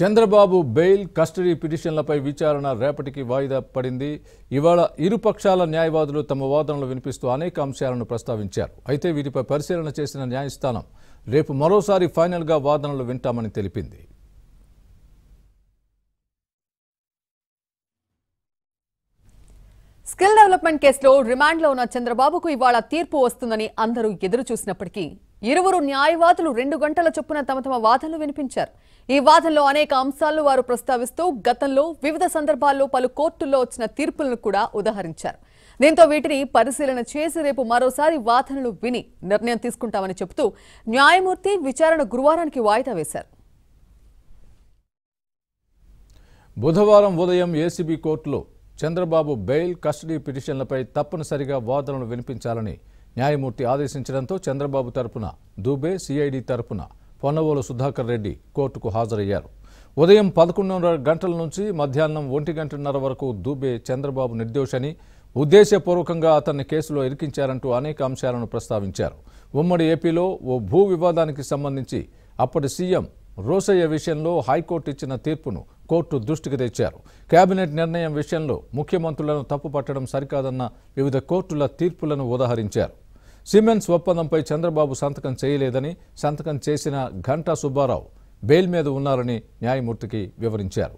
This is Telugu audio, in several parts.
చంద్రబాబు బెయిల్ కస్టడీ పిటిషన్లపై విచారణ రేపటికి వాయిదా పడింది ఇవాళ ఇరుపక్షాల న్యాయవాదులు తమ వాదనలు వినిపిస్తూ అనేక అంశాలను ప్రస్తావించారు అయితే వీటిపై పరిశీలన చేసిన న్యాయస్థానం రేపు మరోసారి ఫైనల్గా వాదనలు వింటామని తెలిపింది స్కిల్ డెవలప్మెంట్ కేసులో రిమాండ్లో ఉన్న చంద్రబాబుకు ఇవాళ తీర్పు వస్తుందని అందరూ ఎదురు చూసినప్పటికీ ఇరువురు న్యాయవాదులు రెండు గంటల చొప్పున తమ తమ వాదనలు వినిపించారు ఈ వాదనలో అనేక అంశాలను వారు ప్రస్తావిస్తూ గతంలో వివిధ సందర్భాల్లో పలు కోర్టుల్లో వచ్చిన తీర్పులను కూడా ఉదహరించారు దీంతో వీటిని పరిశీలన చేసి రేపు మరోసారి వాదనలు విని నిర్ణయం తీసుకుంటామని చెబుతూ న్యాయమూర్తి విచారణ గురువారానికి వాయిదా వేశారు బుధవారం ఉదయం ఏసీబీ కోర్టులో చంద్రబాబు బెయిల్ కస్టడీ పిటిషన్లపై తప్పనిసరిగా వాదనలు వినిపించాలని న్యాయమూర్తి ఆదేశించడంతో చంద్రబాబు తరపున దూబే సిఐడి తరపున పొన్నవోలు సుధాకర్ రెడ్డి కోర్టుకు హాజరయ్యారు ఉదయం పదకొండున్నర గంటల నుంచి మధ్యాహ్నం ఒంటి గంటన్నర వరకు దూబే చంద్రబాబు నిర్దోషని ఉద్దేశపూర్వకంగా అతన్ని కేసులో ఇరికించారంటూ అనేక అంశాలను ప్రస్తావించారు ఉమ్మడి ఏపీలో ఓ భూ వివాదానికి సంబంధించి అప్పటి సీఎం రోసయ్య విషయంలో హైకోర్టు ఇచ్చిన తీర్పును కోర్టు దృష్టికి తెచ్చారు కేబినెట్ నిర్ణయం విషయంలో ముఖ్యమంత్రులను తప్పుపట్టడం సరికాదన్న వివిధ కోర్టుల తీర్పులను ఉదాహరించారు సిమెంట్స్ ఒప్పందంపై చంద్రబాబు సంతకం చేయలేదని సంతకం చేసిన ఘంటా సుబ్బారావు బెయిల్ మీద ఉన్నారని న్యాయమూర్తికి వివరించారు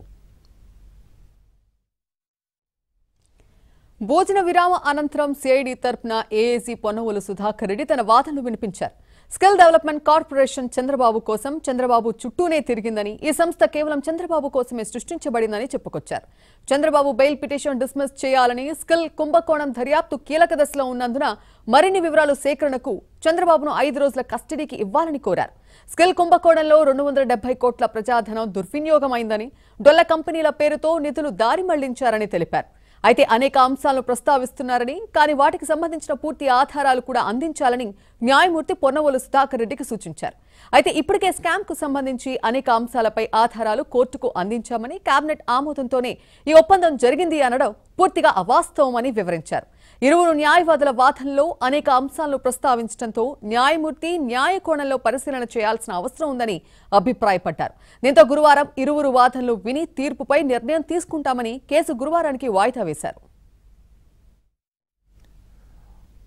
భోజన విరామ అనంతరం సిఐడి తరపున ఏఏసీ పొన్నవులు సుధాకర్ రెడ్డి తన వాదనలు వినిపించారు స్కిల్ డెవలప్మెంట్ కార్పొరేషన్ చంద్రబాబు కోసం చంద్రబాబు చుట్టూనే తిరిగిందని ఈ సంస్థ కేవలం చంద్రబాబు కోసమే సృష్టించబడిందని చెప్పుకొచ్చారు చంద్రబాబు బెయిల్ పిటిషన్ డిస్మిస్ చేయాలని స్కిల్ కుంభకోణం దర్యాప్తు కీలక దశలో ఉన్నందున మరిన్ని వివరాలు సేకరణకు చంద్రబాబును ఐదు రోజుల కస్టడీకి ఇవ్వాలని కోరారు స్కిల్ కుంభకోణంలో రెండు వందల కోట్ల ప్రజాధనం దుర్వినియోగమైందని డొల్ల కంపెనీల పేరుతో నిధులు దారి మళ్లించారని తెలిపారు అయితే అనేక అంశాలను ప్రస్తావిస్తున్నారని కానీ వాటికి సంబంధించిన పూర్తి ఆధారాలు కూడా అందించాలని న్యాయమూర్తి పొన్నవోలు సుధాకర్ రెడ్డికి సూచించారు అయితే ఇప్పటికే కు సంబంధించి అనేక అంశాలపై ఆధారాలు కోర్టుకు అందించామని కేబినెట్ ఆమోదంతోనే ఈ ఒప్పందం జరిగింది అనడం పూర్తిగా అవాస్తవమని వివరించారు ఇరువురు న్యాయవాదుల వాదనలో అనేక అంశాలను ప్రస్తావించడంతో న్యాయమూర్తి న్యాయ కోణంలో పరిశీలన చేయాల్సిన అవసరం ఉందని అభిప్రాయపడ్డారు దీంతో గురువారం ఇరువురు వాదనలు విని తీర్పుపై నిర్ణయం తీసుకుంటామని కేసు గురువారానికి వాయిదా వేశారు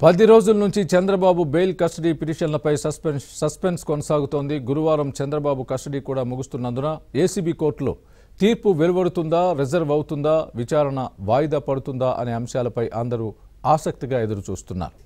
పది రోజుల నుంచి చంద్రబాబు బెయిల్ కస్టడీ పిటిషన్లపై సస్పెన్స్ సస్పెన్స్ కొనసాగుతోంది గురువారం చంద్రబాబు కస్టడీ కూడా ముగుస్తున్నందున ఏసీబీ కోర్టులో తీర్పు వెలువడుతుందా రిజర్వ్ అవుతుందా విచారణ వాయిదా పడుతుందా అనే అంశాలపై అందరూ ఆసక్తిగా చూస్తున్నారు